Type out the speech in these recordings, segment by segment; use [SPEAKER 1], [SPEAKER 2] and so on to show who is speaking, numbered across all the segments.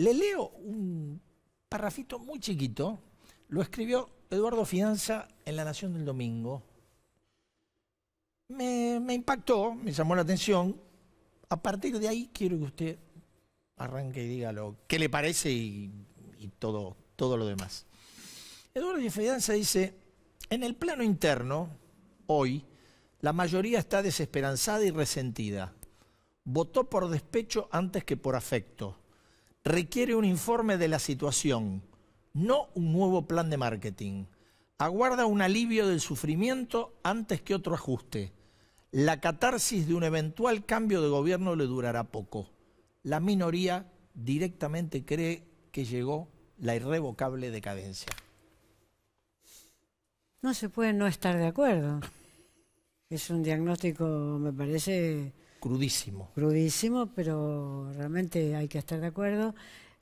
[SPEAKER 1] Le leo un parrafito muy chiquito, lo escribió Eduardo Fidanza en La Nación del Domingo. Me, impactó, me llamó la atención. A partir de ahí quiero que usted arranque y diga lo que le parece y, todo, todo lo demás. Eduardo Fidanza dice, en el plano interno, hoy, la mayoría está desesperanzada y resentida. Votó por despecho antes que por afecto requiere un informe de la situación, no un nuevo plan de marketing. Aguarda un alivio del sufrimiento antes que otro ajuste. La catarsis de un eventual cambio de gobierno le durará poco. La minoría directamente cree que llegó la irrevocable decadencia.
[SPEAKER 2] No se puede no estar de acuerdo. Es un diagnóstico, me parece,
[SPEAKER 1] crudísimo.
[SPEAKER 2] Crudísimo, pero realmente hay que estar de acuerdo.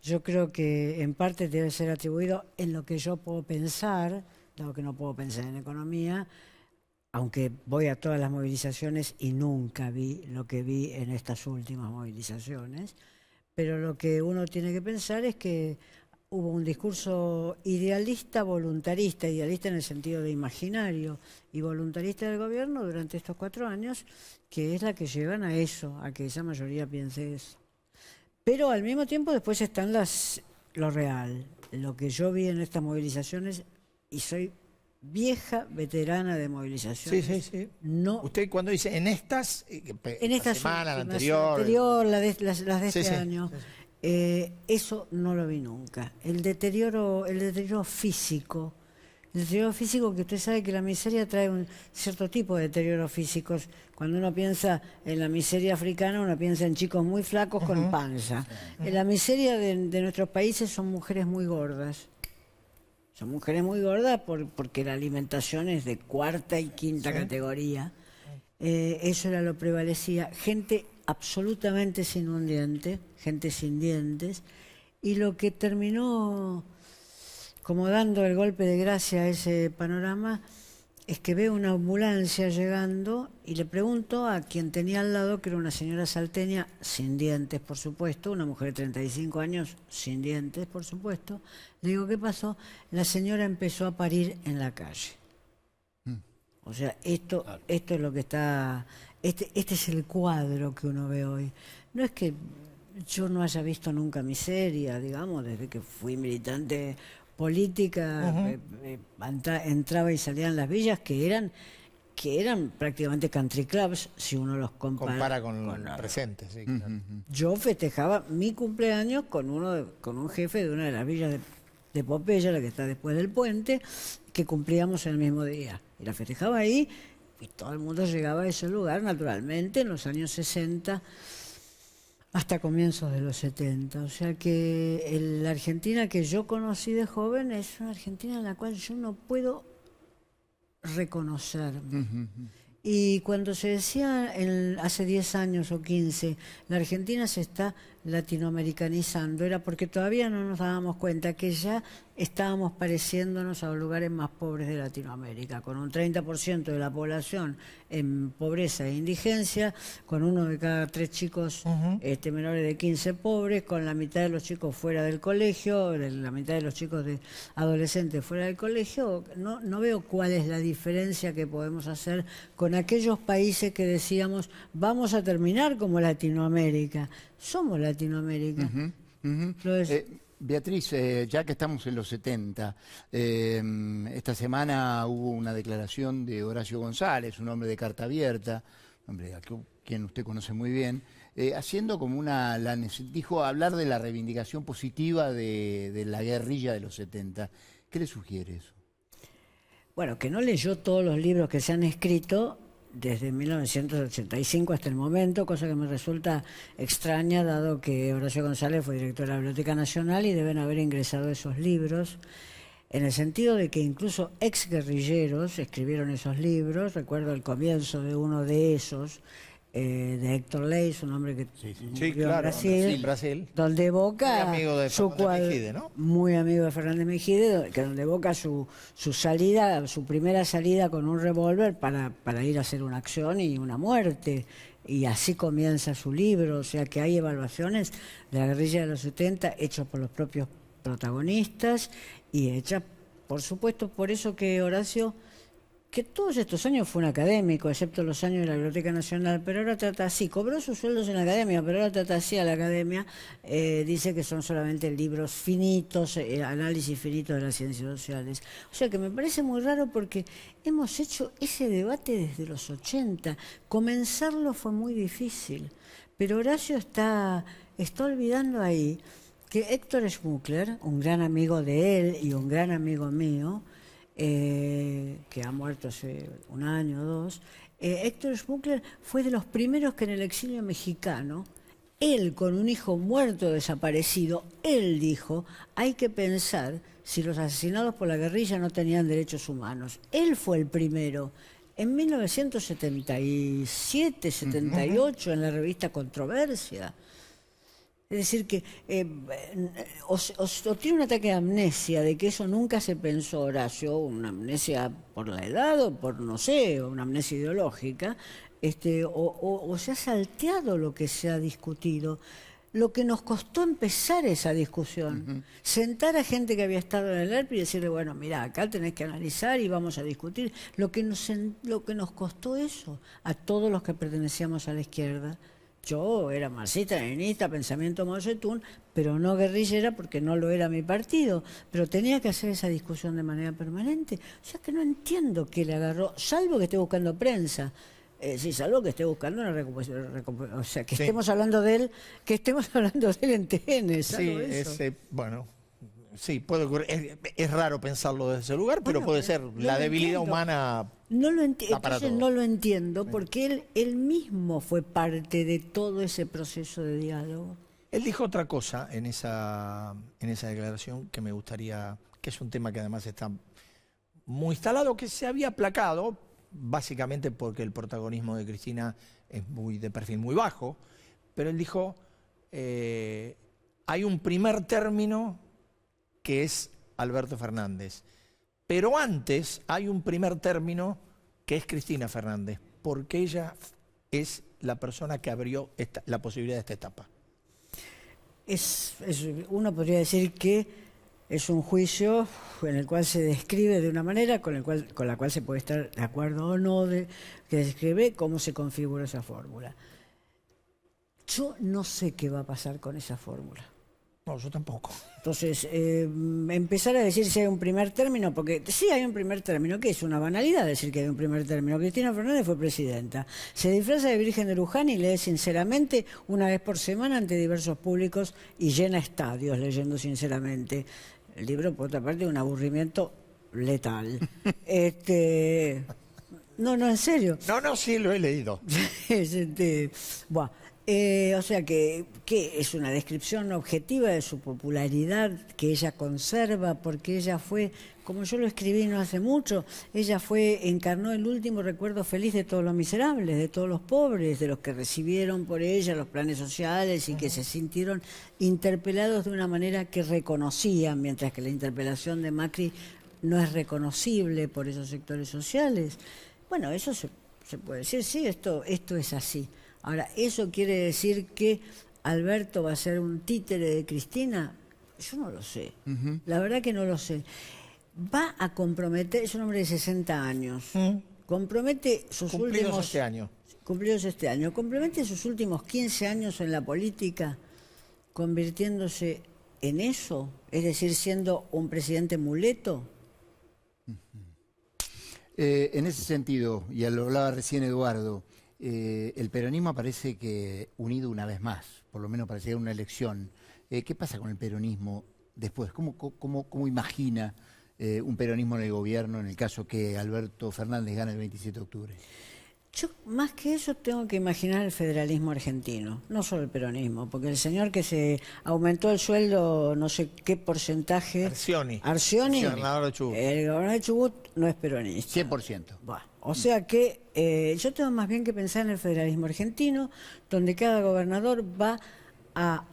[SPEAKER 2] Yo creo que en parte debe ser atribuido en lo que yo puedo pensar, dado que no puedo pensar en economía, aunque voy a todas las movilizaciones y nunca vi lo que vi en estas últimas movilizaciones, pero lo que uno tiene que pensar es que hubo un discurso idealista, voluntarista, idealista en el sentido de imaginario y voluntarista del gobierno durante estos cuatro años, que es la que llevan a eso, a que esa mayoría piense eso. Pero al mismo tiempo después están las lo real, lo que yo vi en estas movilizaciones y soy vieja veterana de movilizaciones. Sí, sí, sí. No, Usted cuando dice en estas, eh, en estas semana, la anterior, la las, de este año. Eh, eso no lo vi nunca. El deterioro, el deterioro físico, el deterioro físico que usted sabe que la miseria trae un cierto tipo de deterioro físicos. Cuando uno piensa en la miseria africana, uno piensa en chicos muy flacos con panza. En la miseria de, nuestros países son mujeres muy gordas. Son mujeres muy gordas porque la alimentación es de cuarta y quinta categoría. Eh, eso era lo prevalecía. Gente absolutamente sin un diente, gente sin dientes, y lo que terminó como dando el golpe de gracia a ese panorama es que veo una ambulancia llegando y le pregunto a quien tenía al lado, que era una señora salteña, sin dientes, por supuesto, una mujer de 35 años, sin dientes, por supuesto, le digo, ¿qué pasó? La señora empezó a parir en la calle. O sea, esto, esto es lo que está, este, este es el cuadro que uno ve hoy. No es que yo no haya visto nunca miseria, digamos, desde que fui militante política, eh, eh, entraba y salía en las villas que eran que eran prácticamente country clubs, si uno los compara, con, los presentes. Yo festejaba mi cumpleaños con uno con un jefe de una de las villas de de Popeya, la que está después del puente, que cumplíamos el mismo día. Y la festejaba ahí y todo el mundo llegaba a ese lugar, naturalmente, en los años 60 hasta comienzos de los 70. O sea que la Argentina que yo conocí de joven es una Argentina en la cual yo no puedo reconocerme. Y cuando se decía hace 10 años o 15, la Argentina se está latinoamericanizando era porque todavía no nos dábamos cuenta que ya estábamos pareciéndonos a los lugares más pobres de Latinoamérica, con un 30% de la población en pobreza e indigencia, con uno de cada tres chicos este, menores de 15 pobres, con la mitad de los chicos fuera del colegio, la mitad de los chicos de adolescentes fuera del colegio, no, no veo cuál es la diferencia que podemos hacer con aquellos países que decíamos vamos a terminar como Latinoamérica. Somos Latinoamérica Latinoamérica.
[SPEAKER 1] Eh, Beatriz, eh, ya que estamos en los 70, eh, esta semana hubo una declaración de Horacio González, un hombre de carta abierta, hombre a quien usted conoce muy bien, haciendo como una, dijo hablar de la reivindicación positiva de, de la guerrilla de los 70. ¿Qué le sugiere eso?
[SPEAKER 2] Bueno, que no leyó todos los libros que se han escrito desde 1985 hasta el momento, cosa que me resulta extraña dado que Horacio González fue director de la Biblioteca Nacional y deben haber ingresado esos libros, en el sentido de que incluso ex guerrilleros escribieron esos libros, recuerdo el comienzo de uno de esos, eh, de Héctor Ley, un hombre que sí, sí, Brasil, donde Boca, muy amigo de su ¿no? Muy amigo de Fernández Mejide, que donde evoca su, su salida, su primera salida con un revólver para, para ir a hacer una acción y una muerte. Y así comienza su libro, o sea que hay evaluaciones de la guerrilla de los 70 hechas por los propios protagonistas y hechas, por supuesto, por eso que Horacio que todos estos años fue un académico, excepto los años de la Biblioteca Nacional, pero ahora trata así, cobró sus sueldos en la academia, pero ahora trata así a la academia, eh, dice que son solamente libros finitos, eh, análisis finito de las ciencias sociales. O sea que me parece muy raro porque hemos hecho ese debate desde los 80, comenzarlo fue muy difícil, pero Horacio está, está olvidando ahí que Héctor Schmuckler, un gran amigo de él y un gran amigo mío, eh, que ha muerto hace un año o dos, eh, Héctor Schmuckler fue de los primeros que en el exilio mexicano, él con un hijo muerto desaparecido, él dijo, hay que pensar si los asesinados por la guerrilla no tenían derechos humanos. Él fue el primero. En 1977, 78, en la revista Controversia, es decir, que eh, o, tiene un ataque de amnesia, de que eso nunca se pensó, Horacio, una amnesia por la edad o por, no sé, una amnesia ideológica, este, o, se ha salteado lo que se ha discutido. Lo que nos costó empezar esa discusión, sentar a gente que había estado en el ERP y decirle, bueno, mira, acá tenés que analizar y vamos a discutir. Lo que nos, lo que nos costó eso a todos los que pertenecíamos a la izquierda. Yo era marxista, leninista, pensamiento Mao pero no guerrillera porque no lo era mi partido. Pero tenía que hacer esa discusión de manera permanente. O sea que no entiendo que le agarró, salvo que esté buscando prensa. Eh, sí, salvo que esté buscando una
[SPEAKER 1] recuperación. O sea, que estemos
[SPEAKER 2] hablando de él, que estemos hablando de él en TN. Sí,
[SPEAKER 1] bueno, sí, puede ocurrir. Es, raro pensarlo desde ese lugar, pero puede ser. la debilidad humana.
[SPEAKER 2] No lo Entonces no lo entiendo, porque él, mismo fue parte de todo ese proceso de diálogo.
[SPEAKER 1] Él dijo otra cosa en esa, en esa declaración que me gustaría, que es un tema que además está muy instalado, que se había aplacado, básicamente porque el protagonismo de Cristina es muy de perfil muy bajo, pero él dijo, eh, hay un primer término que es Alberto Fernández. Pero antes hay un primer término que es Cristina Fernández, porque ella es la persona que abrió la posibilidad de esta etapa.
[SPEAKER 2] Es, uno podría decir que es un juicio en el cual se describe de una manera con, la cual se puede estar de acuerdo o no, de, que describe cómo se configura esa fórmula. Yo no sé qué va a pasar con esa fórmula. No, yo tampoco. Entonces, eh, empezar a decir si hay un primer término, porque sí hay un primer término, que es una banalidad decir que hay un primer término. Cristina Fernández fue presidenta. Se disfraza de Virgen de Luján y lee sinceramente una vez por semana ante diversos públicos y llena estadios leyendo sinceramente. El libro, por otra parte, es un aburrimiento letal. este. No, no, en serio. No, no, sí, lo he leído. este, buah. Eh, o sea que, es una descripción objetiva de su popularidad que ella conserva, porque ella fue, como yo lo escribí no hace mucho, ella fue, encarnó el último recuerdo feliz de todos los miserables, de todos los pobres, de los que recibieron por ella los planes sociales y que se sintieron interpelados de una manera que reconocían, mientras que la interpelación de Macri no es reconocible por esos sectores sociales. Bueno, eso se, se puede decir, sí, esto, esto es así. Ahora, ¿eso quiere decir que Alberto va a ser un títere de Cristina? Yo no lo sé. La verdad que no lo sé. Va a comprometer, es un hombre de 60 años. Compromete sus Cumplidos este año. Cumplidos este año. Compromete sus últimos 15 años en la política convirtiéndose en eso, es decir, siendo un presidente muleto.
[SPEAKER 1] Eh, en ese sentido, y lo hablaba recién Eduardo, eh, el peronismo parece que unido una vez más, por lo menos para llegar a una elección. Eh, ¿Qué pasa con el peronismo después? ¿Cómo, imagina eh, un peronismo en el gobierno en el caso que Alberto Fernández gane el 27 de octubre?
[SPEAKER 2] Yo más que eso tengo que imaginar el federalismo argentino, no solo el peronismo, porque el señor que se aumentó el sueldo no sé qué porcentaje... Arcioni. Arcioni. El gobernador de Chubut. El gobernador de Chubut no es peronista. 100%. Bueno, o sea que eh, yo tengo más bien que pensar en el federalismo argentino, donde cada gobernador va a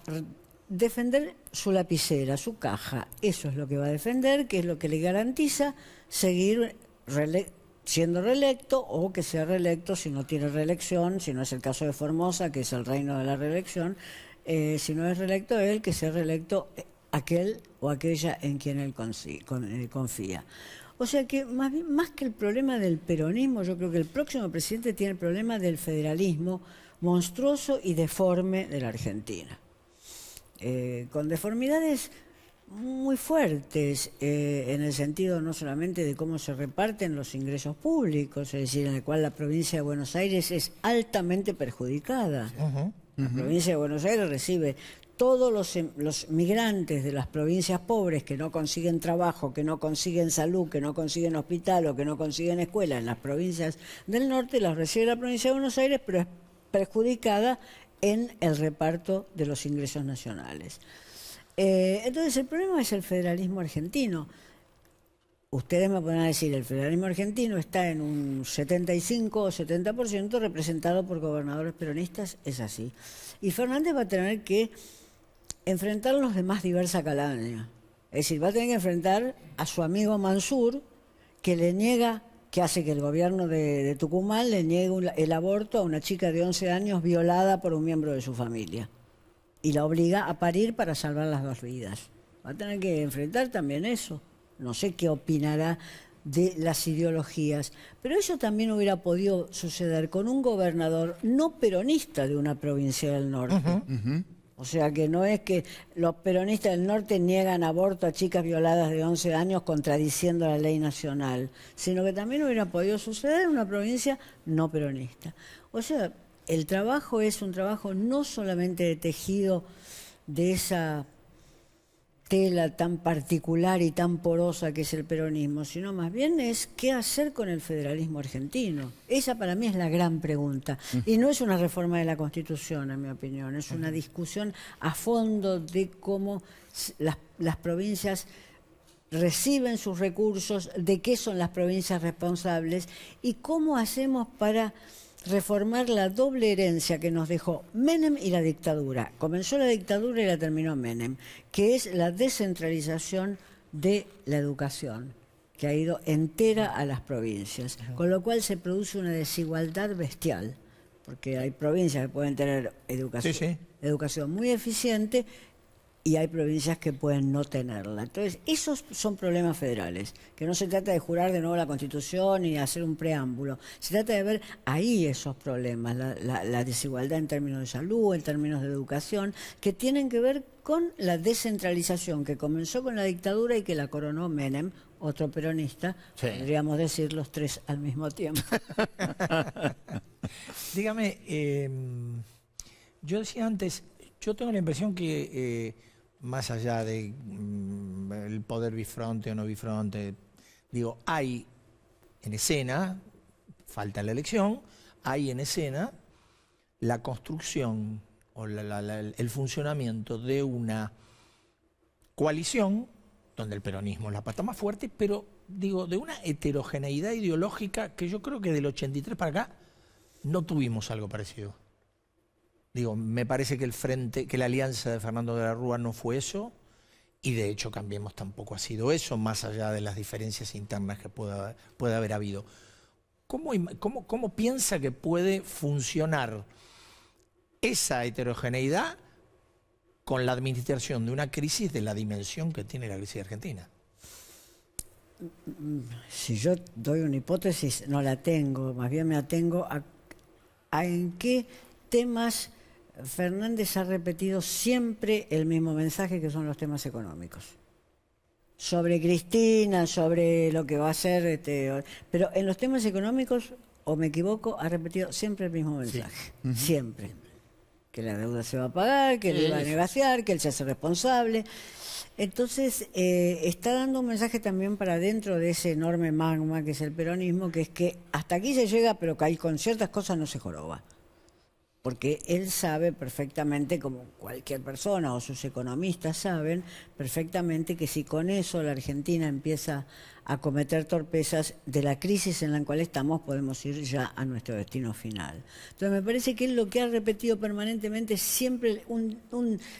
[SPEAKER 2] defender su lapicera, su caja. Eso es lo que va a defender, que es lo que le garantiza seguir siendo reelecto o que sea reelecto si no tiene reelección, si no es el caso de Formosa, que es el reino de la reelección, eh, si no es reelecto él, que sea reelecto eh, aquel o aquella en quien él confía. O sea que más, que el problema del peronismo, yo creo que el próximo presidente tiene el problema del federalismo monstruoso y deforme de la Argentina. Eh, con deformidades muy fuertes eh, en el sentido no solamente de cómo se reparten los ingresos públicos, es decir, en el cual la provincia de Buenos Aires es altamente perjudicada. La provincia de Buenos Aires recibe todos los, em, los, migrantes de las provincias pobres que no consiguen trabajo, que no consiguen salud, que no consiguen hospital o que no consiguen escuela en las provincias del norte, las recibe la provincia de Buenos Aires, pero es perjudicada en el reparto de los ingresos nacionales. Eh, entonces el problema es el federalismo argentino. Ustedes me pueden decir, el federalismo argentino está en un 75 o 70% representado por gobernadores peronistas, es así. Y Fernández va a tener que enfrentar de más diversa calaña. Es decir, va a tener que enfrentar a su amigo Mansur, que le niega, que hace que el gobierno de, Tucumán le niegue el aborto a una chica de 11 años violada por un miembro de su familia. Y la obliga a parir para salvar las dos vidas. Va a tener que enfrentar también eso. No sé qué opinará de las ideologías. Pero eso también hubiera podido suceder con un gobernador no peronista de una provincia del norte. O sea que no es que los peronistas del norte niegan aborto a chicas violadas de 11 años contradiciendo la ley nacional, sino que también hubiera podido suceder en una provincia no peronista. O sea, el trabajo es un trabajo no solamente de tejido de esa tela tan particular y tan porosa que es el peronismo, sino más bien es qué hacer con el federalismo argentino. Esa para mí es la gran pregunta. Mm. Y no es una reforma de la Constitución, en mi opinión, es una discusión a fondo de cómo las, provincias reciben sus recursos, de qué son las provincias responsables y cómo hacemos para reformar la doble herencia que nos dejó Menem y la dictadura. Comenzó la dictadura y la terminó Menem, que es la descentralización de la educación que ha ido entera a las provincias, con lo cual se produce una desigualdad bestial, porque hay provincias que pueden tener educación, muy eficiente y hay provincias que pueden no tenerla. Entonces, esos son problemas federales, que no se trata de jurar de nuevo la Constitución y hacer un preámbulo, se trata de ver ahí esos problemas, la, desigualdad en términos de salud, en términos de educación, que tienen que ver con la descentralización que comenzó con la dictadura y que la coronó Menem, otro peronista, podríamos decir los tres al mismo tiempo.
[SPEAKER 1] Dígame, em, yo decía antes, yo tengo la impresión que... Eh, más allá de mm, el poder bifronte o no bifronte, digo, hay en escena, falta la elección, hay en escena la construcción o el funcionamiento de una coalición, donde el peronismo es la pata más fuerte, pero digo, de una heterogeneidad ideológica que yo creo que del 83 para acá no tuvimos algo parecido. Digo, me parece que el frente, que la alianza de Fernando de la Rúa no fue eso, y de hecho Cambiemos tampoco ha sido eso, más allá de las diferencias internas que pueda, puede haber habido. ¿Cómo, piensa que puede funcionar esa heterogeneidad con la administración de una crisis de la dimensión que tiene la crisis argentina? Si yo doy
[SPEAKER 2] una hipótesis, no la tengo, más bien me atengo a en qué temas Fernández ha repetido siempre el mismo mensaje que son los temas económicos. Sobre Cristina, sobre lo que va a hacer, este, pero en los temas económicos, o me equivoco, ha repetido siempre el mismo mensaje. Siempre. Que la deuda se va a pagar, que él va a negociar, que él se hace responsable. Entonces, eh, está dando un mensaje también para dentro de ese enorme magma que es el peronismo, que es que hasta aquí se llega, pero que ahí con ciertas cosas no se joroba porque él sabe perfectamente, como cualquier persona o sus economistas saben perfectamente, que si con eso la Argentina empieza a cometer torpezas de la crisis en la cual estamos, podemos ir ya a nuestro destino final. Entonces me parece que él lo que ha repetido permanentemente es siempre un,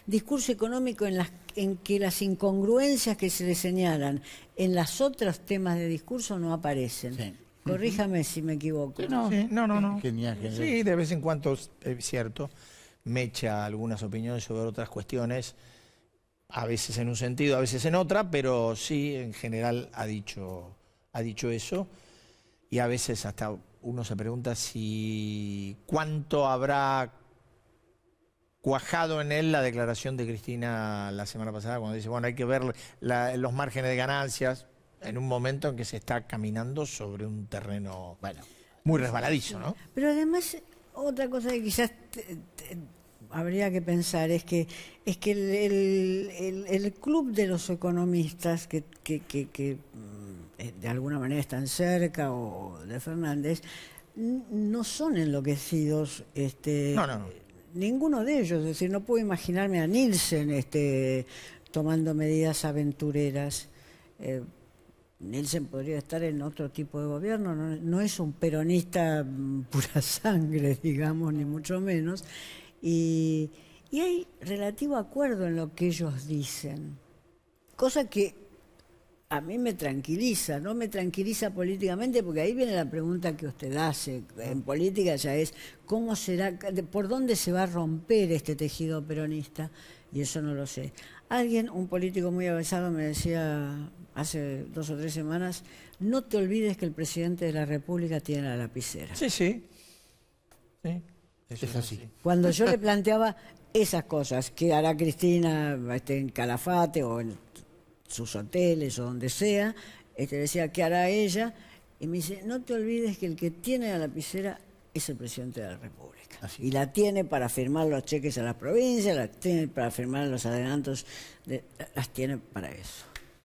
[SPEAKER 2] discurso económico en, las, en que las incongruencias que se le señalan en los otros temas de discurso no aparecen. Corríjame si me equivoco.
[SPEAKER 1] No, no, no, no. Sí, de vez en cuando, es cierto, me echa algunas opiniones sobre otras cuestiones, a veces en un sentido, a veces en otra, pero sí, en general ha dicho, ha dicho eso. Y a veces hasta uno se pregunta si cuánto habrá cuajado en él la declaración de Cristina la semana pasada, cuando dice, bueno, hay que ver los márgenes de ganancias, en un momento en que se está caminando sobre un terreno, bueno, muy resbaladizo, ¿no?
[SPEAKER 2] Pero además, otra cosa que quizás habría que pensar es que es que el, club de los economistas que, mm, eh, de alguna manera están cerca o de Fernández no son enloquecidos este ninguno de ellos es decir no puedo imaginarme a Nielsen este tomando medidas aventureras eh, Nelson podría estar en otro tipo de gobierno, no, es un peronista mm, pura sangre, digamos, ni mucho menos. Y, y hay relativo acuerdo en lo que ellos dicen, cosa que a mí me tranquiliza, no me tranquiliza políticamente, porque ahí viene la pregunta que usted hace en política, ya es, ¿cómo será, por dónde se va a romper este tejido peronista? Y eso no lo sé. Alguien, un político muy avanzado, me decía, hace dos o tres semanas, no te olvides que el presidente de la República tiene la lapicera. Sí, sí.
[SPEAKER 1] sí. es así.
[SPEAKER 2] Cuando yo le planteaba esas cosas qué hará Cristina este, en Calafate o en sus hoteles o donde sea, te este, decía, ¿qué hará ella? Y me dice, no te olvides que el que tiene la lapicera es el presidente de la República. Y la tiene para firmar los cheques a las provincias, la tiene para firmar los adelantos, las tiene para eso.